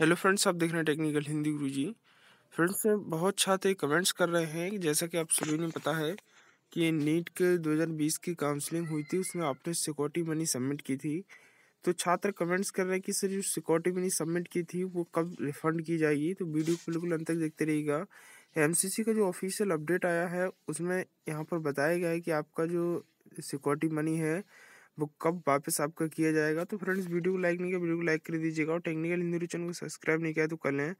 hello friends आप देख रहे हैं टेक्निकल हिंदी गुरु जी फ्रेंड्स बहुत छात्र कमेंट्स कर रहे हैं जैसा कि आप सभी ने पता है कि नीट के 2020 की काउंसलिंग हुई थी उसमें आपने सिक्योरिटी मनी सबमिट की थी तो छात्र कमेंट्स कर रहे हैं कि सर जो सिक्योरिटी मनी सबमिट की थी वो कब रिफंड की जाएगी तो वीडियो को बिल्कुल अंत तक देखते रहिएगा एम का जो ऑफिशियल अपडेट आया है उसमें यहाँ पर बताया गया है कि आपका जो सिक्योरिटी मनी है वो कब वापस आपका किया जाएगा तो फ्रेंड्स वीडियो को लाइक नहीं किया वीडियो को लाइक कर दीजिएगा और टेक्निकल हिंदी चैनल को सब्सक्राइब नहीं किया तो कर लें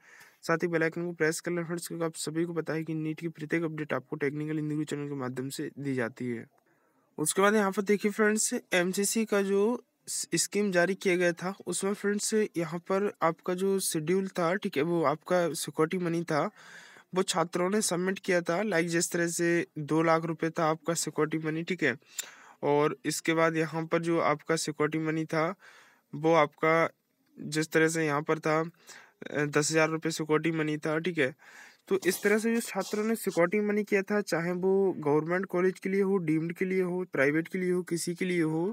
साथ ही बेल आइकन को प्रेस कर लें फ्रेंड्स क्योंकि आप सभी को पता है कि नीट की प्रत्येक अपडेट आपको टेक्निकल हिंदी चैनल के माध्यम से दी जाती है उसके बाद यहाँ पर देखिए फ्रेंड्स सी का जो स्कीम जारी किया गया था उसमें फ्रेंड्स यहाँ पर आपका जो शेड्यूल था ठीक है वो आपका सिक्योरिटी मनी था वो छात्रों ने सबमिट किया था लाइक जिस तरह से दो लाख रुपए था आपका सिक्योरिटी मनी ठीक है और इसके बाद यहाँ पर जो आपका सिक्योरिटी मनी था वो आपका जिस तरह से यहाँ पर था दस हज़ार रुपये सिक्योरिटी मनी था ठीक है तो इस तरह से जो छात्रों ने सिक्योरिटी मनी किया था चाहे वो गवर्नमेंट कॉलेज के लिए हो डीम्ड के लिए हो प्राइवेट के लिए हो किसी के लिए हो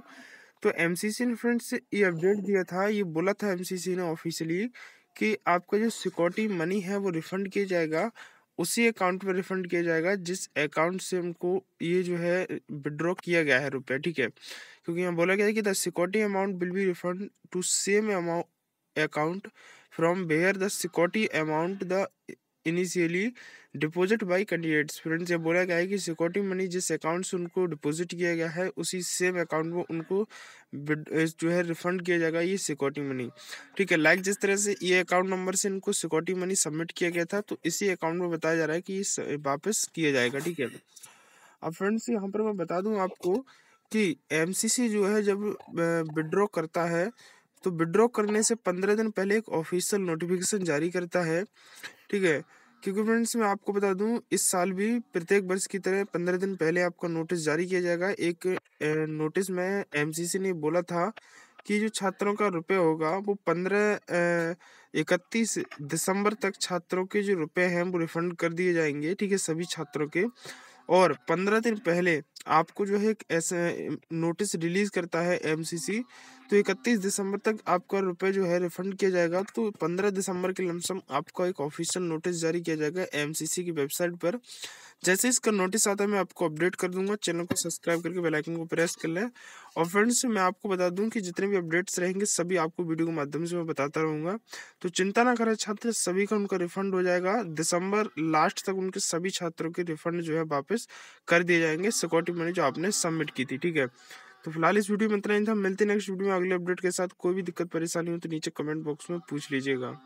तो एम ने फ्रेंड्स ये अपडेट दिया था ये बोला था एम ने ऑफिशियली कि आपका जो सिक्योरिटी मनी है वो रिफंड किया जाएगा उसी अकाउंट पर रिफंड किया जाएगा जिस अकाउंट से हमको ये जो है विड्रॉ किया गया है रुपया ठीक है क्योंकि यहाँ बोला गया है कि the security amount will be refund to same amount account from where the security amount the initially deposit by candidates friends ये बोला गया है कि सिक्योरिटी मनी जिस अकाउंट से उनको डिपॉजिट किया गया है उसी सेम अकाउंट में उनको जो है रिफंड किया जाएगा ये सिक्योरिटी मनी ठीक है लाइक जिस तरह से ये अकाउंट नंबर से इनको सिक्योरिटी मनी सबमिट किया गया था तो इसी अकाउंट में बताया जा रहा है कि वापस किया जाएगा ठीक है अब फ्रेंड्स यहाँ पर मैं बता दूँ आपको कि एम जो है जब विड्रॉ करता है तो विड्रॉ करने से पंद्रह दिन पहले एक ऑफिशियल नोटिफिकेशन जारी करता है ठीक है क्योंकि फ्रेंड्स मैं आपको बता दूं इस साल भी प्रत्येक वर्ष की तरह पंद्रह दिन पहले आपका नोटिस जारी किया जाएगा एक नोटिस में एमसीसी ने बोला था कि जो छात्रों का रुपये होगा वो पंद्रह इकतीस दिसंबर तक छात्रों के जो रुपये हैं वो रिफंड कर दिए जाएंगे ठीक है सभी छात्रों के और पंद्रह दिन पहले आपको जो है ऐसे नोटिस रिलीज़ करता है एम तो इकतीस दिसंबर तक आपका रुपये जो है रिफंड किया जाएगा तो पंद्रह दिसंबर के लमसम आपका एक ऑफिशियल नोटिस जारी किया जाएगा एम की वेबसाइट पर जैसे इसका नोटिस आता है मैं आपको अपडेट कर दूंगा चैनल को सब्सक्राइब करके बेल आइकन को प्रेस कर लें और फ्रेंड्स मैं आपको बता दूं कि जितने भी अपडेट्स रहेंगे सभी आपको वीडियो के माध्यम से मैं बताता रहूंगा तो चिंता ना करें छात्र सभी का उनका रिफंड हो जाएगा दिसंबर लास्ट तक उनके सभी छात्रों के रिफंड जो है वापस कर दिए जाएंगे सिक्योरिटी मनी जो आपने सबमिट की थी ठीक है तो फिलहाल इस वीडियो में इतना ही था मिलते नेक्स्ट वीडियो में अगले अपडेट के साथ कोई भी दिक्कत परेशानी हो तो नीचे कमेंट बॉक्स में पूछ लीजिएगा